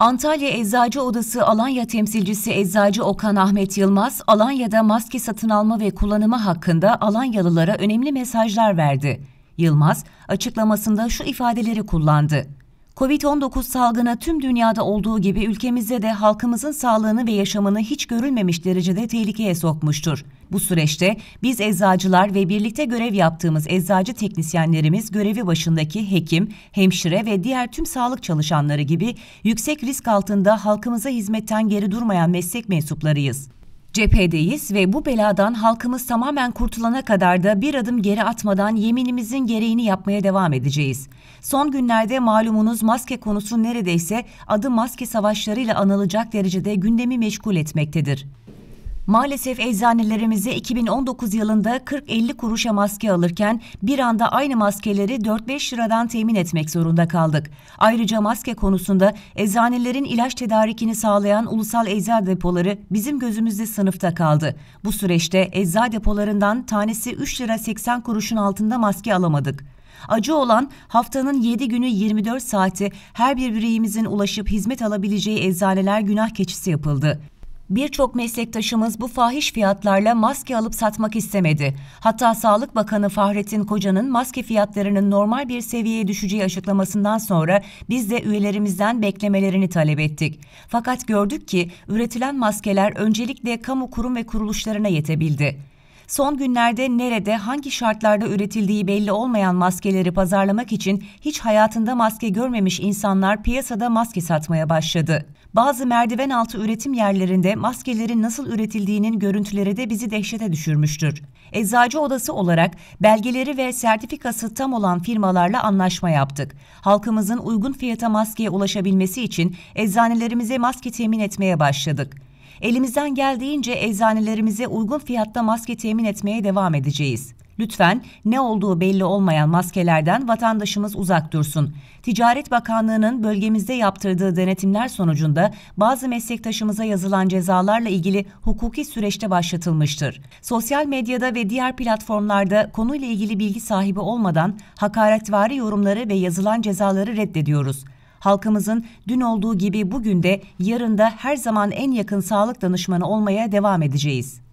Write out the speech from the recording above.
Antalya Eczacı Odası Alanya temsilcisi Eczacı Okan Ahmet Yılmaz, Alanya'da maske satın alma ve kullanımı hakkında Alanyalılara önemli mesajlar verdi. Yılmaz, açıklamasında şu ifadeleri kullandı. Covid-19 salgını tüm dünyada olduğu gibi ülkemizde de halkımızın sağlığını ve yaşamını hiç görülmemiş derecede tehlikeye sokmuştur. Bu süreçte biz eczacılar ve birlikte görev yaptığımız eczacı teknisyenlerimiz görevi başındaki hekim, hemşire ve diğer tüm sağlık çalışanları gibi yüksek risk altında halkımıza hizmetten geri durmayan meslek mensuplarıyız. Cephedeyiz ve bu beladan halkımız tamamen kurtulana kadar da bir adım geri atmadan yeminimizin gereğini yapmaya devam edeceğiz. Son günlerde malumunuz maske konusu neredeyse adı maske savaşlarıyla anılacak derecede gündemi meşgul etmektedir. Maalesef eczanelerimize 2019 yılında 40-50 kuruşa maske alırken bir anda aynı maskeleri 4-5 liradan temin etmek zorunda kaldık. Ayrıca maske konusunda eczanelerin ilaç tedarikini sağlayan ulusal eczacı depoları bizim gözümüzde sınıfta kaldı. Bu süreçte eczacı depolarından tanesi 3 lira 80 kuruşun altında maske alamadık. Acı olan haftanın 7 günü 24 saati her bir bireyimizin ulaşıp hizmet alabileceği eczaneler günah keçisi yapıldı. Birçok meslektaşımız bu fahiş fiyatlarla maske alıp satmak istemedi. Hatta Sağlık Bakanı Fahrettin Koca'nın maske fiyatlarının normal bir seviyeye düşeceği açıklamasından sonra biz de üyelerimizden beklemelerini talep ettik. Fakat gördük ki üretilen maskeler öncelikle kamu kurum ve kuruluşlarına yetebildi son günlerde nerede, hangi şartlarda üretildiği belli olmayan maskeleri pazarlamak için hiç hayatında maske görmemiş insanlar piyasada maske satmaya başladı. Bazı merdiven altı üretim yerlerinde maskelerin nasıl üretildiğinin görüntüleri de bizi dehşete düşürmüştür. Eczacı odası olarak belgeleri ve sertifikası tam olan firmalarla anlaşma yaptık. Halkımızın uygun fiyata maskeye ulaşabilmesi için eczanelerimize maske temin etmeye başladık. Elimizden geldiğince eczanelerimize uygun fiyatta maske temin etmeye devam edeceğiz. Lütfen ne olduğu belli olmayan maskelerden vatandaşımız uzak dursun. Ticaret Bakanlığı'nın bölgemizde yaptırdığı denetimler sonucunda bazı meslektaşımıza yazılan cezalarla ilgili hukuki süreçte başlatılmıştır. Sosyal medyada ve diğer platformlarda konuyla ilgili bilgi sahibi olmadan hakaretvari yorumları ve yazılan cezaları reddediyoruz. Halkımızın dün olduğu gibi bugün de yarın da her zaman en yakın sağlık danışmanı olmaya devam edeceğiz.